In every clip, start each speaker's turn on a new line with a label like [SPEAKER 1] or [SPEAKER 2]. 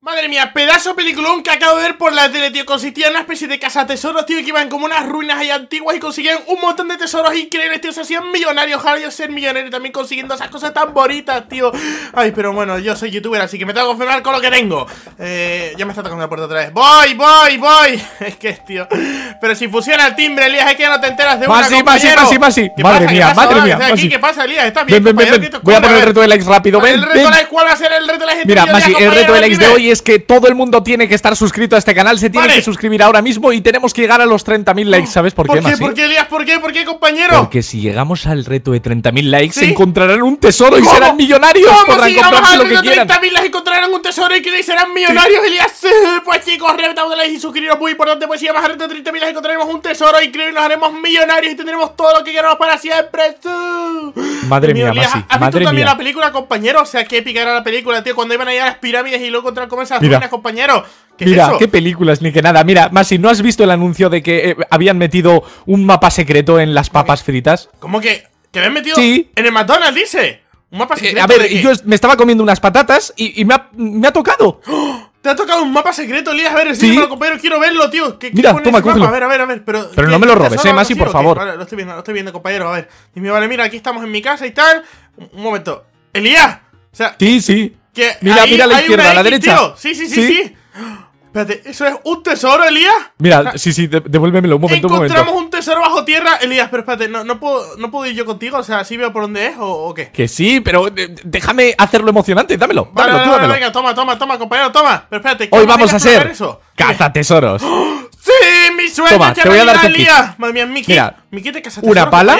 [SPEAKER 1] Madre mía, pedazo peliculón que acabo de ver por la tele, tío. Consistía en una especie de casa tesoros, tío, que iban como unas ruinas ahí antiguas y conseguían un montón de tesoros increíbles, tío. Se hacían millonarios. Ojalá yo ser millonario también consiguiendo esas cosas tan bonitas, tío. Ay, pero bueno, yo soy youtuber, así que me tengo que confirmar con lo que tengo. Eh, ya me está tocando la puerta otra vez. ¡Voy, voy, voy! Es que, tío. Pero si funciona el timbre, Elías, es que ya no te enteras de una así, así, así, Masi. Madre mía, madre mía. ¿Qué pasa, Elías? ¿Estás bien? Ven, Voy a poner el
[SPEAKER 2] reto de likes rápido, ven. ¿El reto
[SPEAKER 1] ¿Cuál va a ser el reto de gente? Mira, el reto de de hoy
[SPEAKER 2] es que todo el mundo tiene que estar suscrito a este canal, se tiene que suscribir ahora mismo y tenemos que llegar a los 30.000 likes, ¿sabes por, ¿Por qué, ¿Por qué,
[SPEAKER 1] Elías? ¿Por qué? ¿Por qué, compañero?
[SPEAKER 2] Porque si llegamos al reto de 30.000 likes se encontrarán un tesoro y serán millonarios, ¿Cómo si llegamos al reto de 30.000
[SPEAKER 1] likes encontrarán un tesoro y que serán millonarios, Elías. Pues chicos, reventamos de likes y suscribiros, muy importante, pues si llegamos al reto de 30.000 likes encontraremos un tesoro increíble, nos haremos millonarios y tendremos todo lo que queremos para siempre. Madre mía, Masi, ¿Has madre visto también mía. la película, compañero? O sea, qué épica era la película, tío, cuando iban a ir a las pirámides y luego encontrar Mira, qué
[SPEAKER 2] películas, ni que nada. Mira, Masi, no has visto el anuncio de que eh, habían metido un mapa secreto en las papas fritas.
[SPEAKER 1] ¿Cómo que? ¿Que habían metido? Sí. En el McDonald's, dice. Un mapa eh, secreto. a ver, yo
[SPEAKER 2] me estaba comiendo unas patatas y, me, ha, tocado.
[SPEAKER 1] ¡Oh! Te ha tocado un mapa
[SPEAKER 2] secreto, Elías. A ver, sí,
[SPEAKER 1] compañero, quiero verlo, tío.
[SPEAKER 2] mira, toma, A ver, a ver, a ver. Pero, pero no me lo robes, eh, Masi, por favor.
[SPEAKER 1] lo estoy viendo, lo estoy viendo, compañero. A ver. Dime, vale, mira, aquí estamos en mi casa y tal. Un, momento. Elías.
[SPEAKER 2] sí, sí mira, mira a la izquierda, a la derecha.
[SPEAKER 1] Sí, sí, sí, sí, Espérate, ¿eso es un tesoro, Elías? Mira,
[SPEAKER 2] ah. sí, sí, devuélvemelo un momento, Encontramos un, momento.
[SPEAKER 1] un tesoro bajo tierra, Elías, pero espérate, no, puedo, no puedo ir yo contigo, o sea, ¿sí veo por dónde es o, qué?
[SPEAKER 2] Que sí, pero eh, déjame hacerlo emocionante, dámelo, vale, dámelo, venga,
[SPEAKER 1] toma, toma, toma, compañero, toma. Pero espérate, Hoy vamos a hacer cazatesoros.
[SPEAKER 2] caza tesoros.
[SPEAKER 1] ¡Sí, mi sueño! Toma, te voy a dar Elías. Madre mía, Miki Mira, Una pala.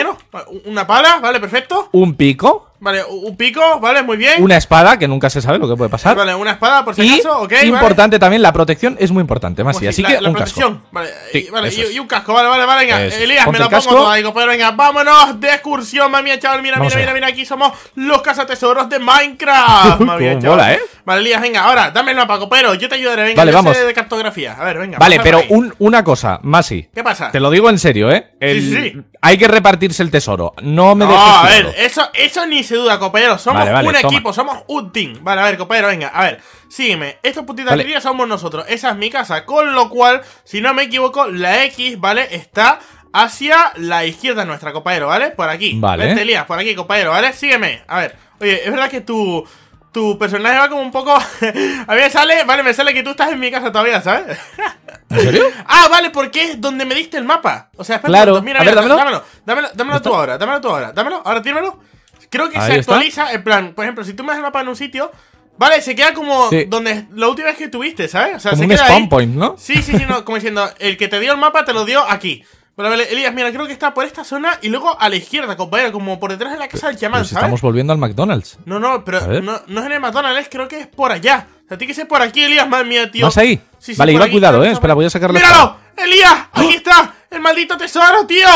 [SPEAKER 1] Una pala, vale, perfecto.
[SPEAKER 2] Un pico.
[SPEAKER 1] Vale, un pico, vale, muy bien. Una
[SPEAKER 2] espada, que nunca se sabe lo que puede pasar. Vale,
[SPEAKER 1] una espada, por si acaso, ok. Importante
[SPEAKER 2] también, la protección es muy importante, más pues Así, así que un casco.
[SPEAKER 1] Vale, vale y, un casco, vale, vale, venga. Elías, me lo pongo todo venga, vámonos de excursión, mami, chaval. Mira, mira, mira, mira, aquí somos los cazatesoros de Minecraft. mami, eh. Vale, Lías, venga, ahora, dame el mapa, copero, yo te ayudaré, venga. Vale, vamos. de cartografía. A ver, venga. Vale, pero
[SPEAKER 2] una cosa, Masi. ¿Qué pasa? Te lo digo en serio, ¿eh? sí, sí, Hay que repartirse el tesoro. No me no, a ver,
[SPEAKER 1] eso, eso ni se duda, copero. Somos un equipo, somos un team. Vale, a ver, copero, venga, a ver. Sígueme, estas putitas vale. somos nosotros. Esa es mi casa. Con lo cual, si no me equivoco, la X, ¿vale? Está hacia la izquierda nuestra, compañero, ¿vale? Por aquí. Vale. Vente, Elías, por aquí, compañero, ¿vale? Sígueme. A ver. Oye, es verdad que tú tu personaje va como un poco. a mí me sale, vale, me sale que tú estás en mi casa todavía, ¿sabes? ¿En serio? Ah, vale, porque es donde me diste el mapa. O sea, espera, claro. mira, a dámelo. Dámelo, dámelo, tú ahora, dámelo tú ahora, dámelo, ahora tíramelo. Creo que se actualiza, en plan, por ejemplo, si tú me das el mapa en un sitio, Vale, se queda como donde la última vez que tuviste, ¿sabes? O sea, como se un spawn point, ¿no? Sí, sí, sí, no, como diciendo, el que te dio el mapa te lo dio aquí vale, Elías, mira, creo que está por esta zona y luego a la izquierda, compañero, como por detrás de la casa del chamán, Estamos
[SPEAKER 2] volviendo al McDonald's.
[SPEAKER 1] No, no, pero no, es en el McDonald's, creo que es por allá. O sea, tiene que ser por aquí, Elías, madre mía, tío. ¿Vas ahí? Sí, vale, cuidado,
[SPEAKER 2] eh. Espera, voy a sacarle. ¡Míralo!
[SPEAKER 1] ¡Elías! ¡Aquí ¡Oh! está! ¡El maldito tesoro, tío!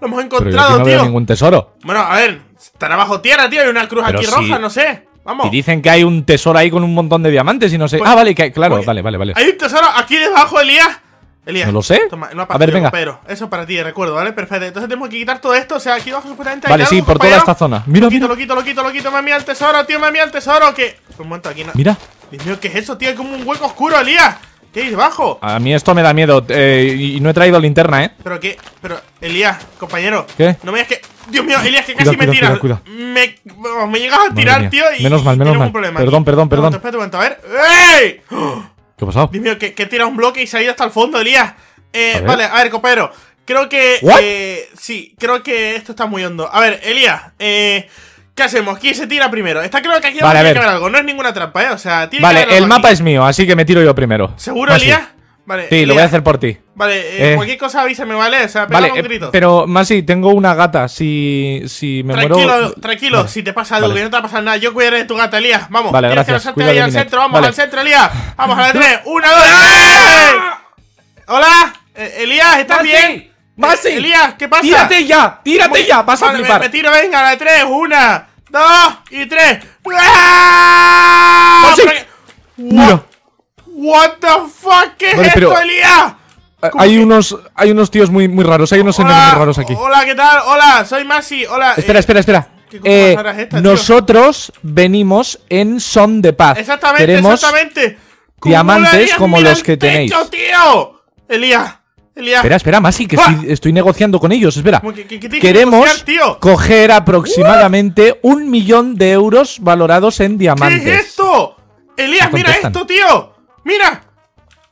[SPEAKER 1] ¡Lo hemos encontrado, pero no tío! ningún tesoro. Bueno, a ver, estará bajo tierra, tío. Hay una cruz aquí roja, no sé. Vamos. Y
[SPEAKER 2] dicen que hay un tesoro ahí con un montón de diamantes y no sé. Pues ah, vale, que, claro, vale, vale, vale. Hay
[SPEAKER 1] un tesoro aquí debajo, Elías. Elías. No lo sé. a ver, venga. Pero eso para ti, recuerdo, ¿vale? Perfecto. Entonces tenemos que quitar todo esto. O sea, aquí abajo supuestamente hay Vale, sí, por toda esta zona. Mira, lo mira. quito, lo quito, lo quito, lo quito. Mami, al tesoro, tío, mía el tesoro. Que. Mira. Dios mío, ¿qué es eso, tío? Hay como un hueco oscuro, Elías. ¿Qué hay debajo?
[SPEAKER 2] A mí esto me da miedo. Eh, y no he traído linterna, ¿eh?
[SPEAKER 1] Pero qué. Pero, Elías, compañero. ¿Qué? No me digas que. Dios mío, Elías, que casi me tiras. cuidado, Me, llegas a tirar, tío. Y Menos mal, menos mal. Perdón, perdón, perdón. Espérate un momento, a ver. ¡Ey! ¡Oh! ¿Qué ha pasado? que, tira un bloque y se ha ido hasta el fondo, Elías. Eh, vale, a ver, compañero. Creo que. Eh, sí, creo que esto está muy hondo. A ver, Elías, eh, ¿qué hacemos? ¿Quién se tira primero? Está claro que aquí tiene que haber algo. No es ninguna trampa, ¿eh? O sea, tiene que el mapa es
[SPEAKER 2] mío, así que me tiro yo primero. ¿Seguro, Elías? Vale, sí, lo voy a hacer por ti. Vale, eh, eh, cualquier
[SPEAKER 1] cosa avísame, ¿vale? O sea, pega vale, un grito. Eh, pero,
[SPEAKER 2] Masi, tengo una gata. Si, si me tranquilo, muero. Tranquilo, vale,
[SPEAKER 1] si te pasa algo, que no te va a pasar nada. Yo cuidaré de tu gata, Elías. Vamos, vale, gracias. Que Cuida ahí al centro, vamos al centro, Elías. Vamos a la 3. 1, 2, ¡Hola! Eh, Elías, ¿estás Masi, bien? ¡Masi! Eh, Elías, ¿qué pasa? ¡Tírate ya! ¡Tírate ya! ¡Vas a flipar! Me, me tiro, venga, a la 3. 1, 2 y tres! ¡Masi! ¡Ah! ¡Mira! What the fuck, ¿qué es esto, Elías?
[SPEAKER 2] Eh, hay unos, hay unos tíos muy, muy raros, hay unos señores muy raros aquí.
[SPEAKER 1] Hola, ¿qué tal? Hola, soy Masi, hola. Espera, eh, espera,
[SPEAKER 2] espera. Eh, nosotros venimos en son de paz. Exactamente, Queremos
[SPEAKER 1] exactamente.
[SPEAKER 2] Diamantes como los que tenéis.
[SPEAKER 1] tío! Elías, Elías. Espera, espera, Masi, que
[SPEAKER 2] estoy, negociando con ellos. Espera. Queremos coger aproximadamente un millón de euros valorados en diamantes. ¿Qué es
[SPEAKER 1] esto? Elías, mira esto, tío. ¡Mira!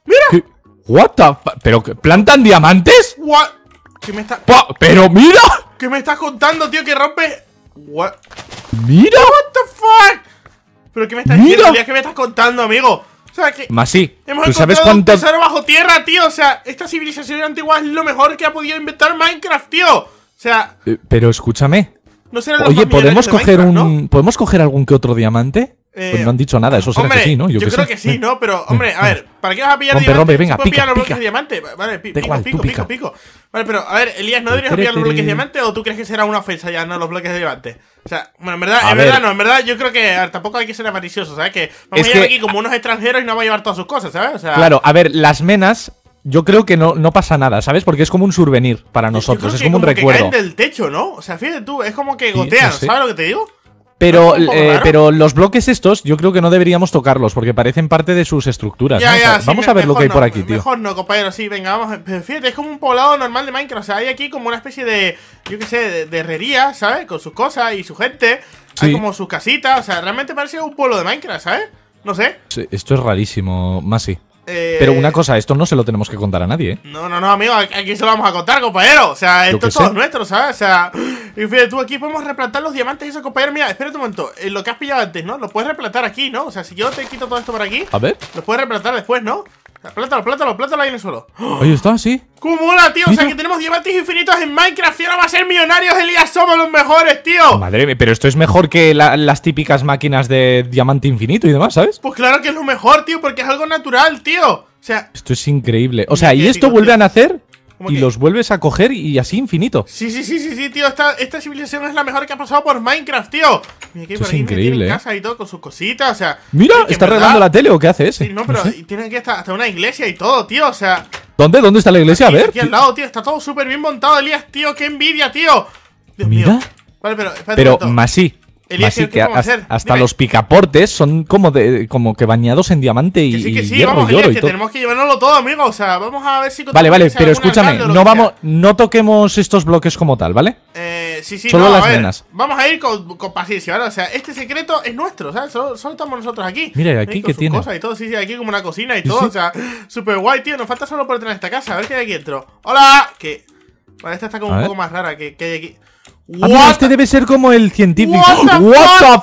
[SPEAKER 2] ¡Mira! ¿What the ¿Pero plantan diamantes?
[SPEAKER 1] What? ¿Qué me estás…?
[SPEAKER 2] ¡Pero mira!
[SPEAKER 1] ¿Qué me estás contando, tío? Que rompe. What? ¡Mira! ¿What the fuck? ¿Pero qué
[SPEAKER 2] me estás diciendo? ¿Qué me
[SPEAKER 1] estás contando, amigo? O sea, que.
[SPEAKER 2] Masí, hemos ¿tú sabes cuánto... bajo
[SPEAKER 1] tierra, tío. O sea, esta civilización antigua es lo mejor que ha podido inventar Minecraft, tío. O sea.
[SPEAKER 2] Eh, pero escúchame.
[SPEAKER 1] Oye, ¿podemos coger un.
[SPEAKER 2] ¿Podemos coger algún que otro diamante? Eh, pues no han dicho nada, eso será sí, ¿no? Yo, creo que sí, ¿no? Pero, hombre, a ver, ¿para qué vas a pillar venga, los bloques
[SPEAKER 1] Vale, pico, pico, pico, Vale, pero, a ver, Elías, ¿no deberías pillar los bloques de diamante o tú crees que será una ofensa ya, no, los bloques de diamante? O sea, bueno, en verdad, verdad no, en verdad yo creo que tampoco hay que ser avaricioso, ¿sabes? Que vamos aquí como unos extranjeros y no va a llevar todas sus cosas, ¿sabes? claro,
[SPEAKER 2] a ver, las menas yo creo que no, no pasa nada, ¿sabes? Porque es como un souvenir para nosotros, es como, un que recuerdo. del
[SPEAKER 1] techo, ¿no? O sea, fíjate tú, es como que gotean, ¿sabes lo que te digo?
[SPEAKER 2] Pero, eh, pero los bloques estos, yo creo que no deberíamos tocarlos porque parecen parte de sus estructuras. vamos a ver lo que hay por aquí, tío. Mejor
[SPEAKER 1] no, compañero, sí, venga, vamos. Fíjate, es como un poblado normal de Minecraft. O sea, hay aquí como una especie de, yo qué sé, de, herrería, ¿sabes? Con sus cosas y su gente. Hay como sus casitas. O sea, realmente parece un pueblo de Minecraft, ¿sabes? No sé.
[SPEAKER 2] esto es rarísimo, más sí. Eh, pero una cosa, esto no se lo tenemos que contar a nadie, ¿eh?
[SPEAKER 1] No, no, no, amigo, aquí se lo vamos a contar, compañero. O sea, esto es todo nuestro, ¿sabes? O sea. Y fíjate, tú aquí podemos replantar los diamantes y eso, compañero. Mira, espérate un momento. Eh, lo que has pillado antes, ¿no? Lo puedes replantar aquí, ¿no? O sea, si yo te quito todo esto por aquí. A ver. Lo puedes replantar después, ¿no? Plátalo, plátalo, plátalo ahí en el suelo.
[SPEAKER 2] Ahí está, sí.
[SPEAKER 1] ¡Cumula, tío! O sea que tenemos diamantes infinitos en Minecraft y ahora va a ser millonarios, Elías. Somos los mejores, tío.
[SPEAKER 2] Madre mía, pero esto es mejor que las típicas máquinas de diamante infinito y demás, ¿sabes?
[SPEAKER 1] Pues claro que es lo mejor, tío, porque es algo natural, tío. O sea.
[SPEAKER 2] Esto es increíble. O sea, ¿y esto vuelve a nacer? y los vuelves a coger y así infinito. Sí,
[SPEAKER 1] sí, sí, sí, tío. Esta, civilización es la mejor que ha pasado por Minecraft, tío. Mira es increíble. ¿eh? casa y todo con sus cositas, o sea.
[SPEAKER 2] Mira, está arreglando la tele o qué hace ese. no, pero
[SPEAKER 1] tienen que hasta, hasta una iglesia y todo, tío, o sea.
[SPEAKER 2] ¿Dónde? ¿Dónde está la iglesia? a ver. Aquí
[SPEAKER 1] al lado, tío. Está todo súper bien montado, Elías, tío. Qué envidia, tío. Dios Mira. Vale, pero. Pero,
[SPEAKER 2] sí Así que hasta los picaportes son como de, como que bañados en diamante y, que sí, y vamos, oro y tenemos
[SPEAKER 1] que llevárnoslo todo, amigo. O sea, vamos a ver si Vale, vale, pero escúchame, no vamos,
[SPEAKER 2] no toquemos estos bloques como tal, ¿vale?
[SPEAKER 1] Eh, sí, sí, solo las a Vamos a ir con, paciencia, ¿vale? O sea, este secreto es nuestro, ¿sabes? Solo, solo estamos nosotros aquí. Mira, aquí que tiene. Cosas y todo, sí, sí, aquí como una cocina y todo, o sea, súper guay, tío. Nos falta solo por tener esta casa, a ver qué hay aquí dentro. ¡Hola! Que Vale, esta está como un poco más rara que, que hay aquí. Ah, este
[SPEAKER 2] debe ser como el científico. What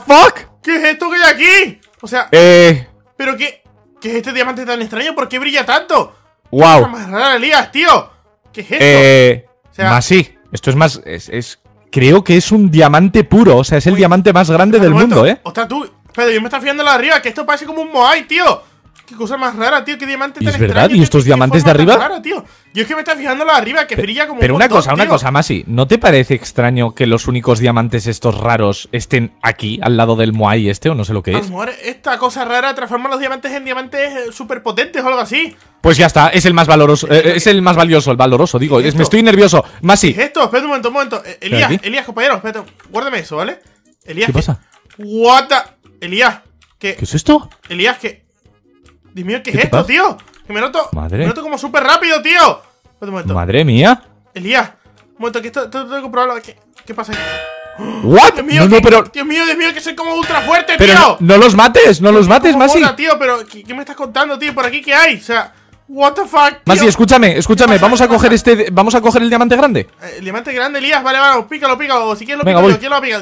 [SPEAKER 2] the, fuck?
[SPEAKER 1] ¿Qué es esto que hay aquí? O sea, eh... ¿pero qué, qué es este diamante tan extraño? ¿Por qué brilla tanto? Wow. ¿Qué más rara tío? ¿Qué es esto? Eh...
[SPEAKER 2] más sí. Esto es más. Es, es, creo que es un diamante puro. O sea, es el diamante más grande del mundo, ¿eh?
[SPEAKER 1] Ostras, tú. Pero yo me fijando fiando la de arriba, que esto parece como un Moai, tío. Qué cosa más rara, tío. Qué diamante tan extraño. es verdad,
[SPEAKER 2] y estos diamantes de arriba. Rara,
[SPEAKER 1] tío. Yo es que me está fijando lo arriba, que brilla como. Pero una cosa, una cosa,
[SPEAKER 2] Masi. ¿No te parece extraño que los únicos diamantes estos raros estén aquí, al lado del Moai este, o no sé lo que es?
[SPEAKER 1] esta cosa rara transforma los diamantes en diamantes eh, superpotentes o algo así.
[SPEAKER 2] Pues ya está, es el más valoroso, eh, es el más valioso, el valoroso, digo. me estoy nervioso. Masi. es
[SPEAKER 1] esto? espérate un momento, un momento. Eh, Elías, Elías, compañero, espérate. Guárdame eso, ¿vale? Elías. ¿Qué pasa? What Elías, ¿qué? ¿Qué es esto? Elías, ¿qué? Dios ¿qué, es esto, tío? Me noto, me noto como súper rápido, tío.
[SPEAKER 2] Madre mía.
[SPEAKER 1] Elías, un momento, que esto, tengo que comprobarlo. ¿Qué, ¿Qué, pasa aquí?
[SPEAKER 2] What? Dios mío, no,
[SPEAKER 1] Dios mío, Dios mío, que soy como ultra fuerte, tío. No,
[SPEAKER 2] los mates, no los mates, Masi.
[SPEAKER 1] tío, pero ¿qué, ¿qué, me estás contando, tío? ¿Por aquí qué hay? O sea, What the fuck. Masi,
[SPEAKER 2] escúchame, escúchame, vamos a coger este vamos a coger el diamante grande.
[SPEAKER 1] Eh, el diamante grande, Elías, vale, vale, pícalo, pícalo, si quieres lo pícalo, ¿quién lo pica?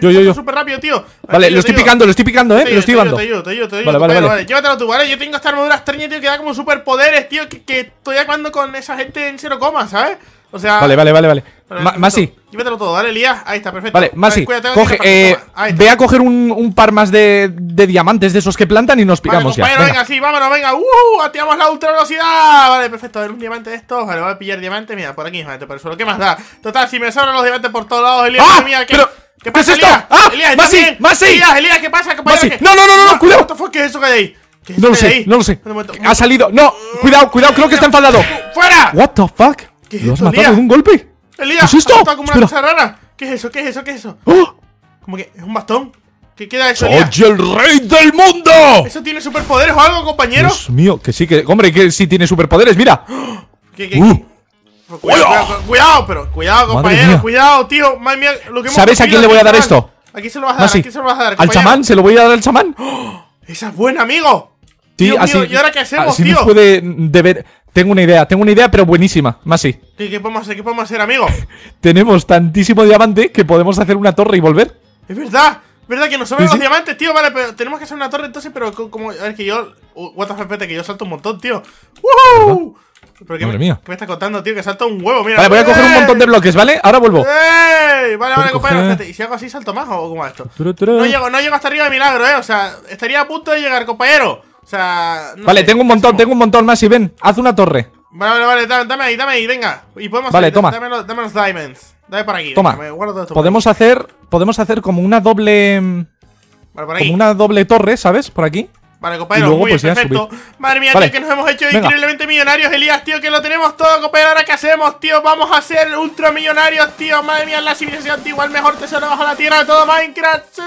[SPEAKER 1] Yo, yo, yo. rápido, tío. Vale, lo estoy picando, lo estoy picando, eh, lo estoy dando. Te ayudo, te te Vale, vale, vale. Llévatelo tú, ¿vale? Yo tengo esta armadura extraña, tío, que da como superpoderes, tío, que, que estoy acabando con esa gente en cero comas, ¿sabes? Vale, vale, vale, vale. Masi. Llévatelo todo, dale, Elías. Ahí está, perfecto. Vale, Masi, vale, coge, eh, ve a coger
[SPEAKER 2] un, un par más de, de, diamantes de esos que plantan y nos picamos vale, pues ya. Venga.
[SPEAKER 1] sí, vámonos, venga. ¡Uh! Activamos la ultra velocidad. Vale, perfecto. A ver, un diamante de estos. Vale, voy a pillar diamantes. Mira, por aquí, diamante por el suelo. ¿Qué más da? Total, si me sobran los diamantes por todos lados, Elías, ¡Ah! mía, ¿qué? ¿Qué pasa, es esto? Elías? ¡Ah! ¡Masi! ¡Masi! Elías, Elías, ¿qué pasa? ¿Qué pasa? No, no, no, no, ah, no, cuidado. ¿Qué es eso que hay ahí? No lo sé, no lo sé.
[SPEAKER 2] Ha salido. No, uh, cuidado, cuidado, creo que está enfadado. ¡Fuera! What the fuck? ¿Qué es ¿Lo has matado con un golpe?
[SPEAKER 1] ¡Elías! ¿Qué es esto? como una cosa rara! ¿Qué es eso? ¿Qué es eso? ¿Qué es eso? ¡Oh! ¿Cómo que es un bastón? ¿Qué queda eso, Elías? el rey del mundo! ¿Eso tiene superpoderes o algo, compañero? Dios
[SPEAKER 2] mío, que sí, que. Hombre, que sí tiene superpoderes, mira.
[SPEAKER 1] ¿Qué, qué, uh. Cuidado, cuidado, pero cuidado, compañero, cuidado, tío. Madre mía, ¿Sabes a quién le voy a dar esto? Aquí se lo vas a ah, dar, aquí se lo vas a dar. Al chamán, se lo voy a dar al chamán. Esa es buena, amigo. Sí, así- ¿y ahora qué hacemos, tío? puede
[SPEAKER 2] deber. Tengo una idea, tengo una idea, pero buenísima, Masi.
[SPEAKER 1] ¿Qué, qué podemos hacer, qué podemos hacer, amigo?
[SPEAKER 2] Tenemos tantísimo diamante que podemos hacer una torre y volver.
[SPEAKER 1] Es verdad, es verdad que nos sobran los diamantes, tío. Vale, pero tenemos que hacer una torre entonces, pero como. A ver, que yo. Uh, what the fuck, que yo salto un montón, tío. ¡Woohoo! Pero ¿qué, me, mía. ¿qué me estás contando, tío? Que salto un huevo, mira. Vale, voy a coger un montón de bloques, ¿vale? Ahora vuelvo. ¡Ey! Vale, vale, compañero, ¿Y si hago así, salto más o cómo esto?
[SPEAKER 2] No, llego,
[SPEAKER 1] no llego hasta arriba de milagro, ¿eh? O sea, estaría a punto de llegar, compañero. O sea. vale,
[SPEAKER 2] tengo un montón, tengo un montón más. Y ven, haz una torre.
[SPEAKER 1] Vale, vale, vale, dame, ahí, dame ahí, venga. Y podemos Vale, hacer, toma. Dame los, diamonds. Dame por aquí. Toma. todo esto podemos
[SPEAKER 2] hacer. Podemos hacer como una doble. Vale, por Como una doble torre, ¿sabes? Por aquí.
[SPEAKER 1] Vale, compañero, luego, muy pues perfecto. Madre mía, que nos hemos hecho increíblemente millonarios, Elías, tío, que lo tenemos todo, compañero. Ahora qué hacemos, tío, vamos a ser ultra millonarios, tío. Madre mía, la civilización antigua, el mejor tesoro bajo la tierra de todo Minecraft.